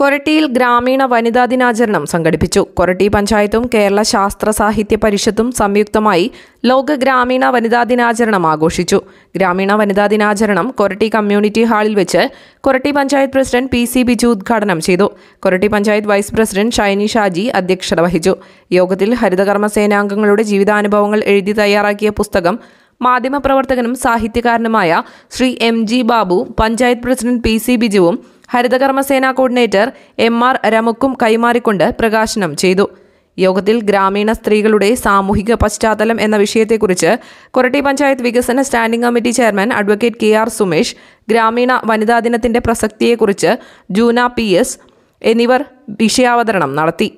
കൊരട്ടിയിൽ ഗ്രാമീണ വനിതാ ദിനാചരണം സംഘടിപ്പിച്ചു കൊരട്ടി പഞ്ചായത്തും കേരള ശാസ്ത്ര സാഹിത്യ പരിഷത്തും സംയുക്തമായി ലോക ഗ്രാമീണ വനിതാ ദിനാചരണം ആഘോഷിച്ചു ഗ്രാമീണ വനിതാ ദിനാചരണം കൊരട്ടി കമ്മ്യൂണിറ്റി ഹാളിൽ വെച്ച് Koratty panchayat president P C Biju ഉദ്ഘാടനം ചെയ്തു കൊരട്ടി പഞ്ചായത്ത് വൈസ് പ്രസിഡന്റ് ഷൈനി ഷാജി അധ്യക്ഷത വഹിച്ചു യോഗത്തിൽ ഹരിതകർമ്മ സേനാംഗങ്ങളുടെ ജീവിതാനുഭവങ്ങൾ എഴുതി തയ്യാറാക്കിയ പുസ്തകം മാധ്യമപ്രവർത്തകനും സാഹിത്യകാരനുമായ Shri M G Babu panchayat president P C ബിജുവും ഹരിതകർമ്മസേന കോർഡിനേറ്റർ എം ആർ രമുക്കും കൈമാറിക്കൊണ്ട് പ്രകാശനം ചെയ്തു യോഗത്തിൽ ഗ്രാമീണ സ്ത്രീകളുടെ സാമൂഹിക പശ്ചാത്തലം എന്ന വിഷയത്തെക്കുറിച്ച് കൊരട്ടി പഞ്ചായത്ത് വികസന standing committee chairman advocate K R Sumesh ഗ്രാമീണ വനിതാ ദിനത്തിന്റെ പ്രസക്തിയെക്കുറിച്ച് ജൂന പി എസ് എന്നിവർ വിഷയാവതരണം നടത്തി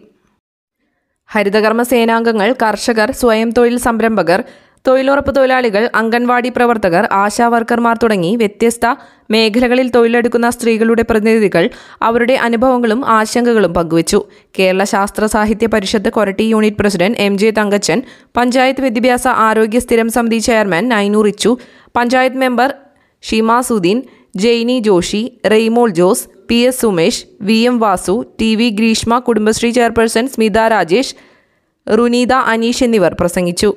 ഹരിതകർമ്മ സേനാംഗങ്ങൾ കർഷകർ സ്വയം തൊഴിൽ സംരംഭകർ തൊഴിലുറപ്പ് തൊഴിലാളികൾ അംഗൻവാടി പ്രവർത്തകർ ആശാ വർക്കർമാർ തുടങ്ങി വ്യത്യസ്ത മേഖലകളിൽ തൊഴിലെടുക്കുന്ന സ്ത്രീകളുടെ പ്രതിനിധികൾ അവരുടെ അനുഭവങ്ങളും ആശങ്കകളും പങ്കുവച്ചു Kerala Sasthra Sahithya Parishad Koratty unit president M J Thankachan panchayat വിദ്യാഭ്യാസ ആരോഗ്യ സ്ഥിരം സമിതി chairman Nainoor Ichu panchayat member Sheema Sudeen Jainy Joshy Raymol Jose P S Sumesh V M Vasu T V Greeshma Kudumbashree chairperson Smitha Rajesh Runeetha Aneesh എന്നിവർ പ്രസംഗിച്ചു